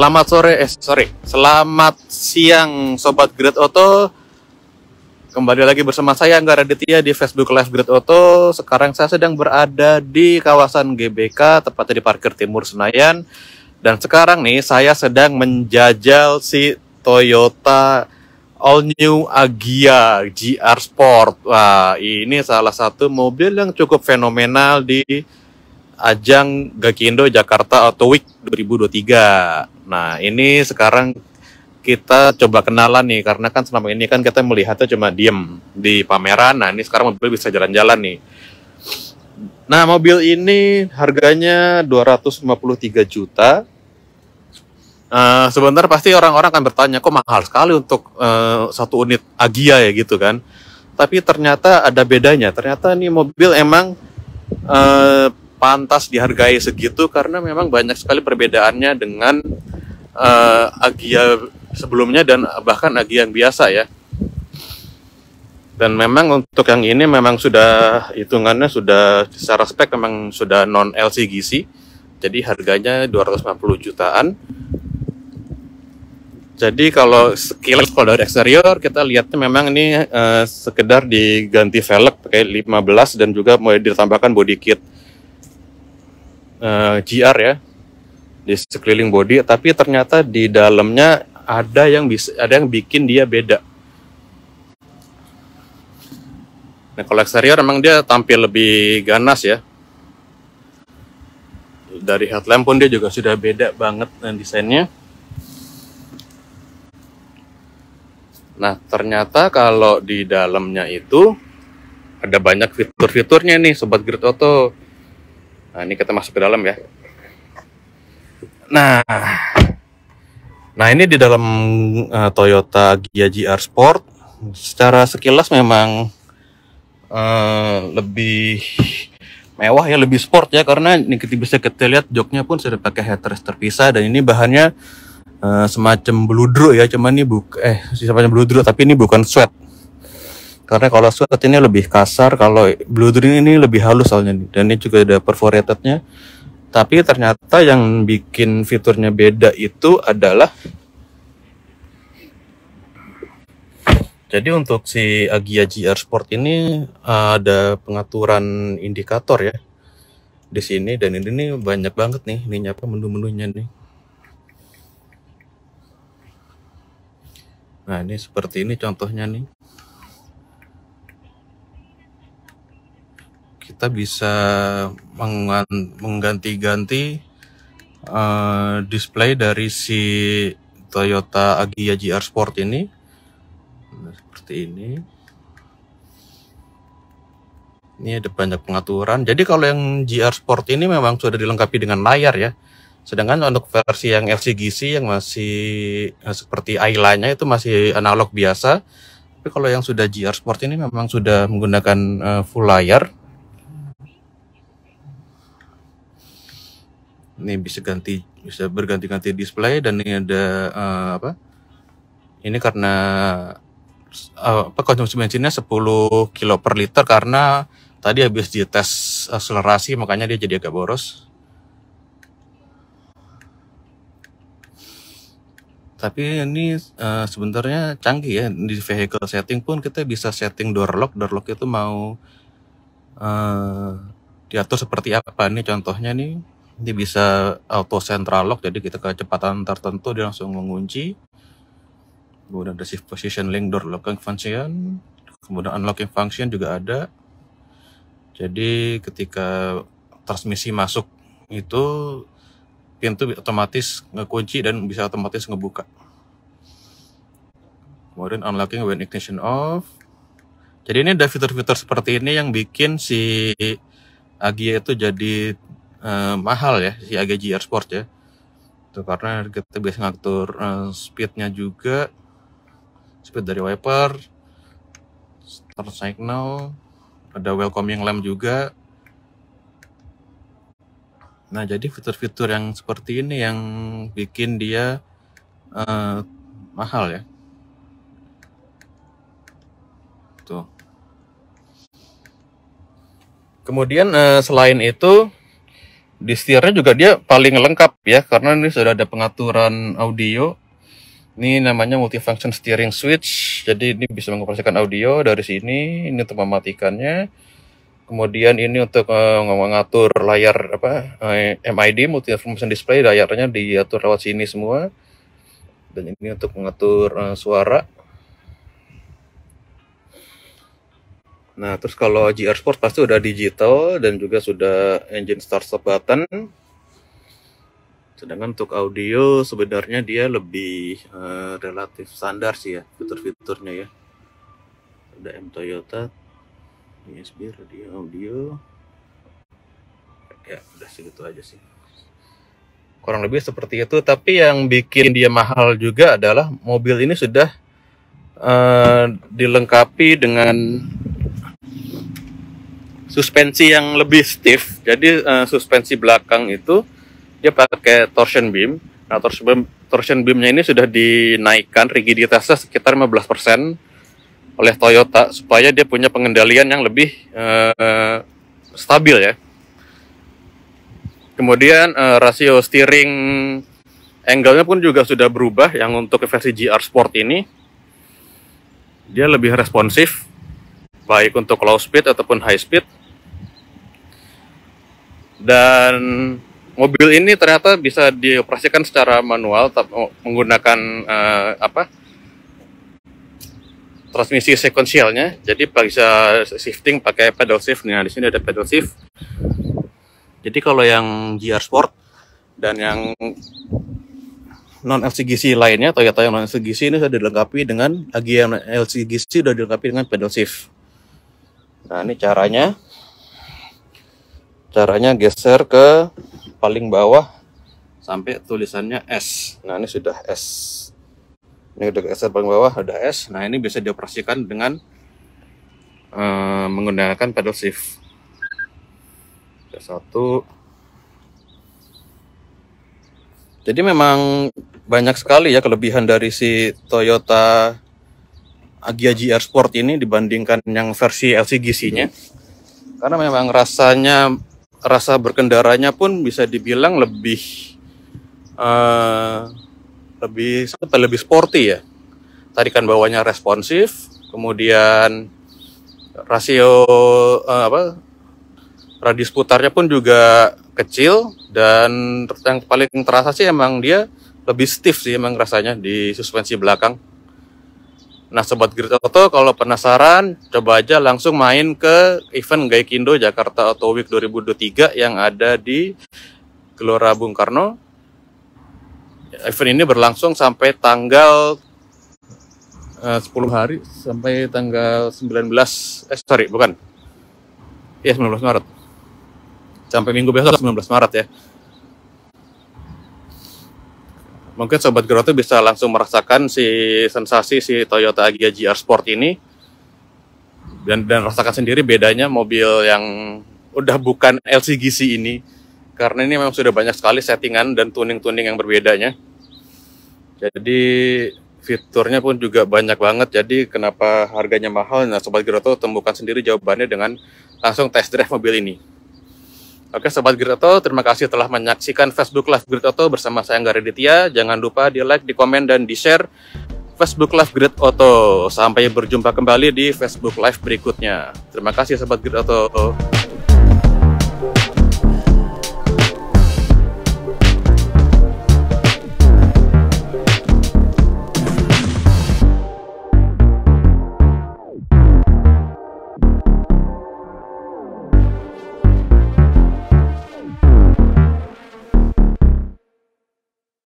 Selamat sore, eh sorry, selamat siang Sobat Grade Auto Kembali lagi bersama saya Angga Raditya di Facebook Live Grade Auto Sekarang saya sedang berada di kawasan GBK, tepatnya di parkir timur Senayan Dan sekarang nih saya sedang menjajal si Toyota All New Agia GR Sport Wah ini salah satu mobil yang cukup fenomenal di Ajang Gakindo Jakarta Auto Week 2023 Nah, ini sekarang kita coba kenalan nih karena kan selama ini kan kita melihatnya cuma diem di pameran. Nah, ini sekarang mobil bisa jalan-jalan nih. Nah, mobil ini harganya 253 juta. Uh, sebentar pasti orang-orang akan bertanya kok mahal sekali untuk uh, satu unit Agia ya gitu kan. Tapi ternyata ada bedanya. Ternyata ini mobil emang uh, pantas dihargai segitu karena memang banyak sekali perbedaannya dengan uh, agia sebelumnya dan bahkan agia yang biasa ya. Dan memang untuk yang ini memang sudah hitungannya sudah secara spek memang sudah non LCGC. Jadi harganya 250 jutaan. Jadi kalau sekilas kalau dari eksterior kita lihatnya memang ini uh, sekedar diganti velg pakai 15 dan juga mau ditambahkan body kit uh, eh, GR ya di sekeliling body tapi ternyata di dalamnya ada yang bisa ada yang bikin dia beda nah kalau eksterior emang dia tampil lebih ganas ya dari headlamp pun dia juga sudah beda banget dan desainnya nah ternyata kalau di dalamnya itu ada banyak fitur-fiturnya nih sobat grid auto nah ini kita masuk ke dalam ya Nah, nah ini di dalam uh, Toyota Gia GR Sport secara sekilas memang uh, lebih mewah ya, lebih sport ya karena ini kita bisa kita lihat joknya pun sudah pakai headrest terpisah dan ini bahannya uh, semacam beludru ya, cuman ini buk eh semacam beludru tapi ini bukan sweat. Karena kalau sweat ini lebih kasar, kalau beludru ini lebih halus soalnya dan ini juga ada perforatednya tapi ternyata yang bikin fiturnya beda itu adalah Jadi untuk si Agia GR Sport ini eh, ada pengaturan indikator ya di sini dan ini ini banyak banget nih ini apa menu-menunya nih. Nah ini seperti ini contohnya nih. kita bisa mengganti-ganti uh, display dari si Toyota Agya GR Sport ini nah, seperti ini ini ada banyak pengaturan jadi kalau yang GR Sport ini memang sudah dilengkapi dengan layar ya sedangkan untuk versi yang LCGC yang masih nah, seperti Ayla-nya itu masih analog biasa tapi kalau yang sudah GR Sport ini memang sudah menggunakan uh, full layar ini bisa ganti bisa berganti-ganti display dan ini ada uh, apa ini karena uh, apa konsumsi bensinnya 10 kilo per liter karena tadi habis di tes akselerasi makanya dia jadi agak boros tapi ini uh, sebenarnya canggih ya di vehicle setting pun kita bisa setting door lock door lock itu mau uh, diatur seperti apa nih contohnya nih ini bisa auto central lock, jadi kita kecepatan tertentu dia langsung mengunci. Kemudian ada shift position link door locking function. Kemudian unlocking function juga ada. Jadi ketika transmisi masuk itu pintu otomatis ngekunci dan bisa otomatis ngebuka. Kemudian unlocking when ignition off. Jadi ini ada fitur-fitur seperti ini yang bikin si Agia itu jadi eh, mahal ya si AGG GR Sport ya itu karena kita biasa ngatur eh, speednya juga speed dari wiper start signal ada welcoming lamp juga nah jadi fitur-fitur yang seperti ini yang bikin dia eh, mahal ya tuh kemudian eh, selain itu di setirnya juga dia paling lengkap ya karena ini sudah ada pengaturan audio ini namanya multifunction steering switch jadi ini bisa mengoperasikan audio dari sini ini untuk mematikannya kemudian ini untuk uh, mengatur layar apa eh, MID multifunction display layarnya diatur lewat sini semua dan ini untuk mengatur uh, suara Nah, terus kalau GR Sport pasti udah digital dan juga sudah engine start stop button. Sedangkan untuk audio sebenarnya dia lebih uh, relatif standar sih ya fitur-fiturnya ya. Ada M Toyota, USB, radio, audio. Ya, udah segitu aja sih. Kurang lebih seperti itu, tapi yang bikin dia mahal juga adalah mobil ini sudah uh, dilengkapi dengan suspensi yang lebih stiff. Jadi uh, suspensi belakang itu dia pakai torsion beam. Nah, torsion beam torsion beamnya ini sudah dinaikkan rigiditasnya sekitar 15% oleh Toyota supaya dia punya pengendalian yang lebih uh, stabil ya. Kemudian uh, rasio steering angle-nya pun juga sudah berubah yang untuk versi GR Sport ini dia lebih responsif baik untuk low speed ataupun high speed dan mobil ini ternyata bisa dioperasikan secara manual oh, menggunakan uh, apa? transmisi sekuensialnya. Jadi bisa shifting pakai pedal shift. Nah, di sini ada pedal shift. Jadi kalau yang GR Sport dan yang non LCGC lainnya Toyota yang non LCGC ini sudah dilengkapi dengan Agya LCGC sudah dilengkapi dengan pedal shift. Nah, ini caranya caranya geser ke paling bawah sampai tulisannya S nah ini sudah S ini udah geser paling bawah ada S nah ini bisa dioperasikan dengan uh, menggunakan pedal shift satu jadi memang banyak sekali ya kelebihan dari si Toyota Agya GR Sport ini dibandingkan yang versi LCGC-nya. Karena memang rasanya rasa berkendaranya pun bisa dibilang lebih uh, lebih lebih sporty ya. Tarikan bawahnya responsif, kemudian rasio uh, apa radius putarnya pun juga kecil dan yang paling terasa sih emang dia lebih stiff sih emang rasanya di suspensi belakang. Nah Sobat Grid Auto kalau penasaran coba aja langsung main ke event Gaikindo Jakarta Auto Week 2023 yang ada di Gelora Bung Karno. Event ini berlangsung sampai tanggal eh, uh, 10 hari sampai tanggal 19 eh sorry bukan. Ya 19 Maret. Sampai minggu besok 19 Maret ya mungkin sobat Geroto bisa langsung merasakan si sensasi si Toyota Agya GR Sport ini dan dan rasakan sendiri bedanya mobil yang udah bukan LCGC ini karena ini memang sudah banyak sekali settingan dan tuning-tuning yang berbedanya. Jadi fiturnya pun juga banyak banget. Jadi kenapa harganya mahal? Nah, sobat Geroto temukan sendiri jawabannya dengan langsung test drive mobil ini. Oke Sobat Gritoto, terima kasih telah menyaksikan Facebook Live Gritoto bersama saya Angga Raditya. Jangan lupa di like, di komen, dan di share Facebook Live Grid Auto. Sampai berjumpa kembali di Facebook Live berikutnya. Terima kasih Sobat Grid Auto.